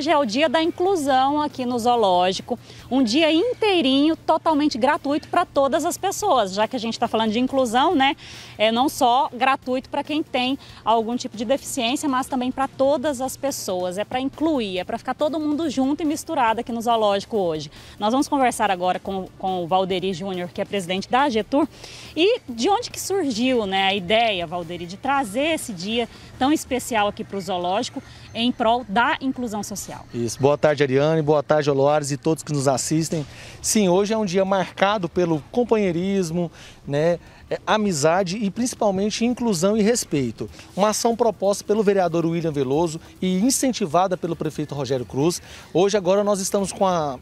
hoje é o dia da inclusão aqui no zoológico, um dia inteirinho totalmente gratuito para todas as pessoas, já que a gente está falando de inclusão, né? É não só gratuito para quem tem algum tipo de deficiência, mas também para todas as pessoas. É para incluir, é para ficar todo mundo junto e misturado aqui no zoológico hoje. Nós vamos conversar agora com, com o Valderi Júnior, que é presidente da Getur, e de onde que surgiu, né, a ideia, Valderi, de trazer esse dia tão especial aqui para o zoológico em prol da inclusão social social. Isso. Boa tarde, Ariane. Boa tarde, Oloares e todos que nos assistem. Sim, hoje é um dia marcado pelo companheirismo, né? É, amizade e principalmente inclusão e respeito. Uma ação proposta pelo vereador William Veloso e incentivada pelo prefeito Rogério Cruz. Hoje agora nós estamos com a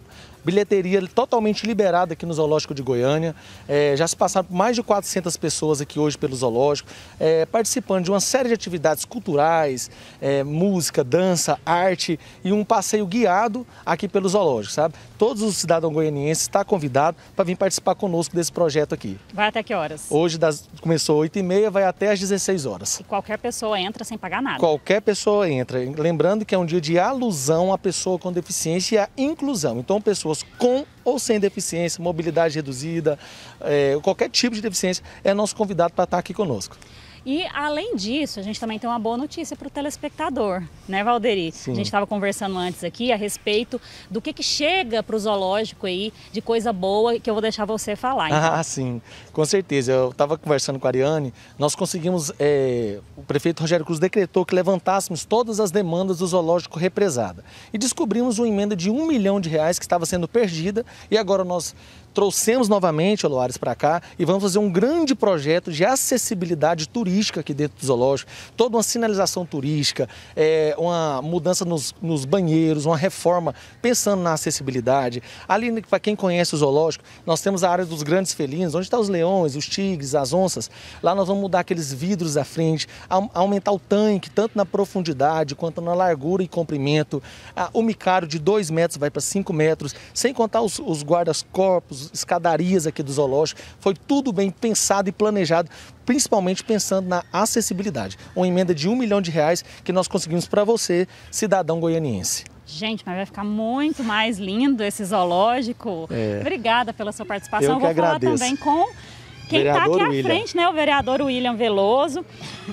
bilheteria totalmente liberada aqui no Zoológico de Goiânia. É, já se passaram mais de 400 pessoas aqui hoje pelo Zoológico, é, participando de uma série de atividades culturais, é, música, dança, arte e um passeio guiado aqui pelo Zoológico, sabe? Todos os cidadãos goianienses estão tá convidados para vir participar conosco desse projeto aqui. Vai até que horas? Hoje das, começou 8h30, vai até às 16 horas. E qualquer pessoa entra sem pagar nada? Qualquer pessoa entra. Lembrando que é um dia de alusão à pessoa com deficiência e à inclusão. Então, pessoas pessoas com ou sem deficiência, mobilidade reduzida, é, qualquer tipo de deficiência, é nosso convidado para estar aqui conosco. E além disso, a gente também tem uma boa notícia para o telespectador, né, Valderi? Sim. A gente estava conversando antes aqui a respeito do que, que chega para o zoológico aí de coisa boa que eu vou deixar você falar. Então. Ah, sim, com certeza. Eu estava conversando com a Ariane, nós conseguimos, é, o prefeito Rogério Cruz decretou que levantássemos todas as demandas do zoológico represada. E descobrimos uma emenda de um milhão de reais que estava sendo perdida e agora nós trouxemos novamente o Loares para cá e vamos fazer um grande projeto de acessibilidade turística aqui dentro do zoológico, toda uma sinalização turística, é, uma mudança nos, nos, banheiros, uma reforma pensando na acessibilidade. Ali, para quem conhece o zoológico, nós temos a área dos grandes felinos, onde estão tá os leões, os tigres, as onças. Lá nós vamos mudar aqueles vidros à frente, aumentar o tanque, tanto na profundidade quanto na largura e comprimento. Ah, o micário de 2 metros vai para 5 metros, sem contar os, os guardas-corpos, escadarias aqui do zoológico. Foi tudo bem pensado e planejado, principalmente pensando na acessibilidade. Uma emenda de um milhão de reais que nós conseguimos para você, cidadão goianiense. Gente, mas vai ficar muito mais lindo esse zoológico. É. Obrigada pela sua participação. Eu, vou agradeço. falar também com quem está aqui à frente, né, o vereador William Veloso.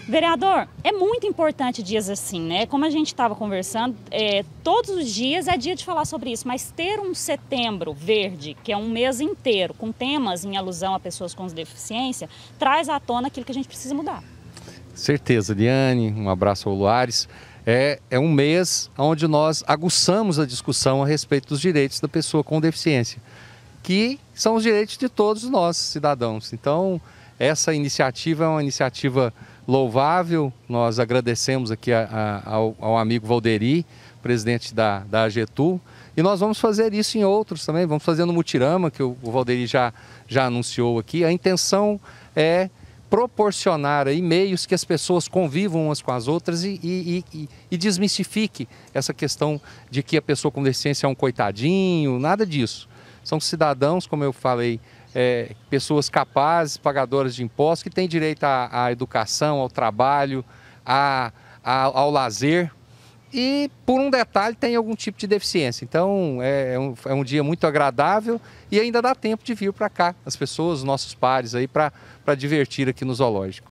Vereador, é muito importante dias assim, né? Como a gente estava conversando, é, todos os dias é dia de falar sobre isso, mas ter um setembro verde, que é um mês inteiro, com temas em alusão a pessoas com deficiência, traz à tona aquilo que a gente precisa mudar. Certeza, Liane. Um abraço ao Luares. É, é, um mês onde nós aguçamos a discussão a respeito dos direitos da pessoa com deficiência que são os direitos de todos nós, cidadãos. Então, essa iniciativa é uma iniciativa louvável. Nós agradecemos aqui a, a, ao, ao, amigo Valderi, presidente da, da AGETU, e nós vamos fazer isso em outros também. Vamos fazer no Mutirama, que o, o Valderi já, já anunciou aqui. A intenção é proporcionar aí meios que as pessoas convivam umas com as outras e, e, e, e desmistifique essa questão de que a pessoa com deficiência é um coitadinho, nada disso. São cidadãos, como eu falei, é, pessoas capazes, pagadoras de impostos, que têm direito à, à educação, ao trabalho, ao lazer. E por um detalhe tem algum tipo de deficiência. Então é, é, um, é um, dia muito agradável e ainda dá tempo de vir para cá, as pessoas, os nossos pares aí, para divertir aqui no zoológico.